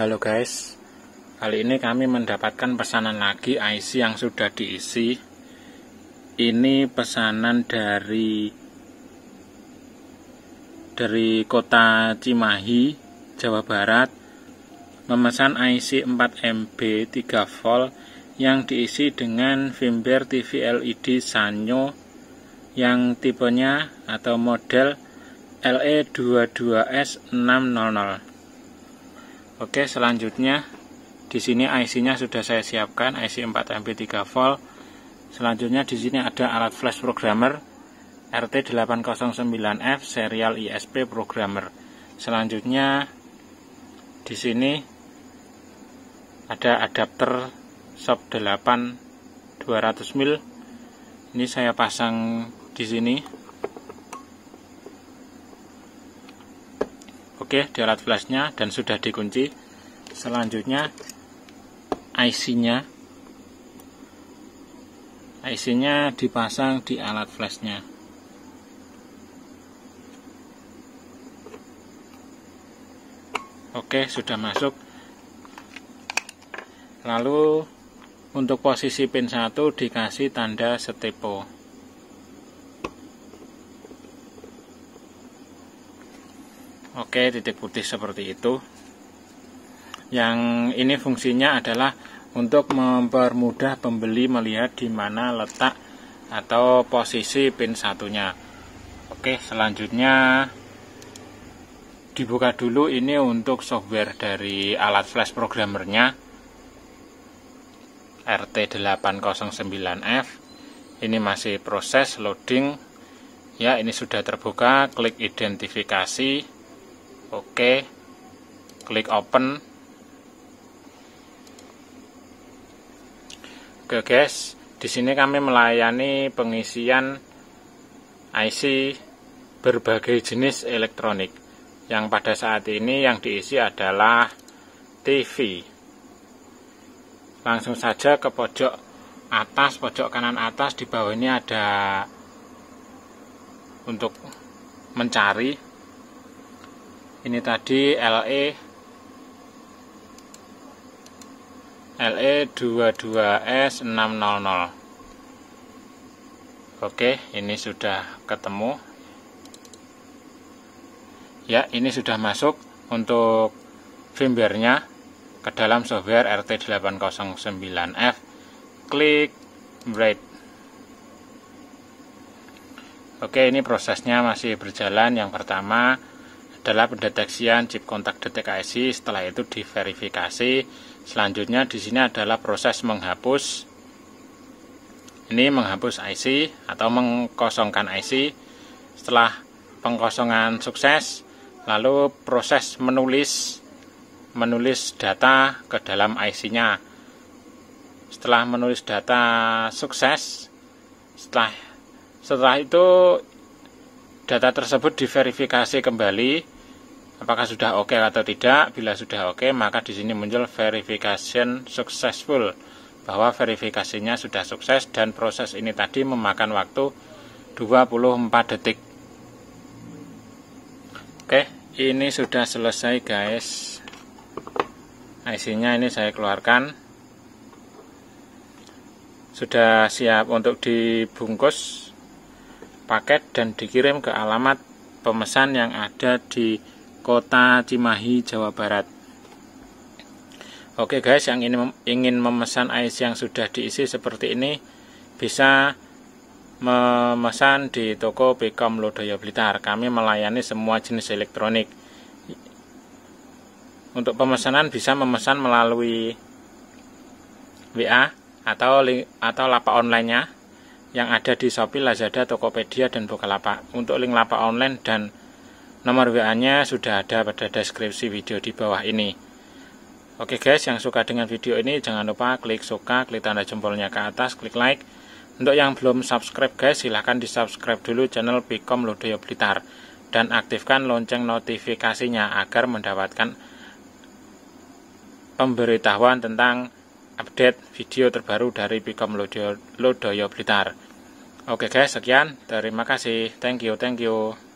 Halo guys, kali ini kami mendapatkan pesanan lagi IC yang sudah diisi. Ini pesanan dari dari kota Cimahi, Jawa Barat, memesan IC 4 MB 3 volt yang diisi dengan firmware TV LED Sanyo yang tipenya atau model LE22S600. Oke, selanjutnya di sini IC-nya sudah saya siapkan, IC 4 mp 3 volt. Selanjutnya di sini ada alat flash programmer RT809F serial ISP programmer. Selanjutnya di sini ada adapter SOP 8 200 mil. Ini saya pasang di sini. Oke, di alat flashnya dan sudah dikunci. Selanjutnya IC-nya. IC-nya dipasang di alat flashnya. Oke, sudah masuk. Lalu untuk posisi pin 1 dikasih tanda setepo. Oke, titik putih seperti itu. Yang ini fungsinya adalah untuk mempermudah pembeli melihat di mana letak atau posisi pin satunya. Oke, selanjutnya dibuka dulu ini untuk software dari alat flash programmernya RT809F. Ini masih proses loading. Ya, ini sudah terbuka, klik identifikasi oke klik open oke guys di sini kami melayani pengisian IC berbagai jenis elektronik yang pada saat ini yang diisi adalah TV langsung saja ke pojok atas pojok kanan atas di bawah ini ada untuk mencari ini tadi LE LE 22S600 oke ini sudah ketemu ya ini sudah masuk untuk firmware-nya ke dalam software RT809F klik write Oke, ini prosesnya masih berjalan. Yang pertama, adalah pendeteksian chip kontak detek IC, setelah itu diverifikasi. Selanjutnya di sini adalah proses menghapus. Ini menghapus IC atau mengkosongkan IC. Setelah pengkosongan sukses, lalu proses menulis menulis data ke dalam IC-nya. Setelah menulis data sukses, setelah setelah itu data tersebut diverifikasi kembali apakah sudah oke okay atau tidak bila sudah oke okay, maka di sini muncul verification successful bahwa verifikasinya sudah sukses dan proses ini tadi memakan waktu 24 detik oke okay, ini sudah selesai guys IC nya ini saya keluarkan sudah siap untuk dibungkus paket dan dikirim ke alamat pemesan yang ada di Kota Cimahi, Jawa Barat. Oke guys, yang ini ingin memesan IC yang sudah diisi seperti ini bisa memesan di toko BK Lodaya Blitar. Kami melayani semua jenis elektronik. Untuk pemesanan bisa memesan melalui WA atau link, atau lapak online-nya yang ada di Shopee, Lazada, Tokopedia dan Bukalapak. Untuk link lapak online dan Nomor WA-nya sudah ada pada deskripsi video di bawah ini. Oke guys, yang suka dengan video ini jangan lupa klik suka, klik tanda jempolnya ke atas, klik like. Untuk yang belum subscribe guys, silahkan di subscribe dulu channel Bikom Lodoyo Blitar. Dan aktifkan lonceng notifikasinya agar mendapatkan pemberitahuan tentang update video terbaru dari Bikom Lodoyo Blitar. Oke guys, sekian. Terima kasih. Thank you, thank you.